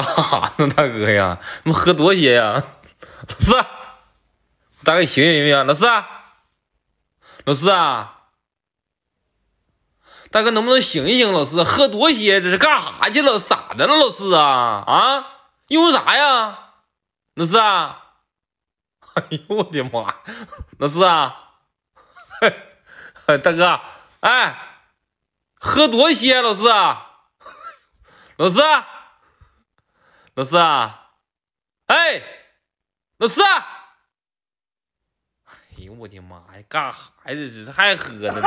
干哈呢，大哥呀？你喝多些呀，老四！大哥醒醒醒醒！老四，老四啊！大哥能不能醒一醒？老四喝多些，这是干哈去了？咋的了？老四啊啊！因为啥呀？老四啊！哎呦我的妈！老四啊！大哥哎，喝多些，老四啊，老四。老师啊，哎，老师，哎呦我的妈呀，干哈呀？这是还喝呢？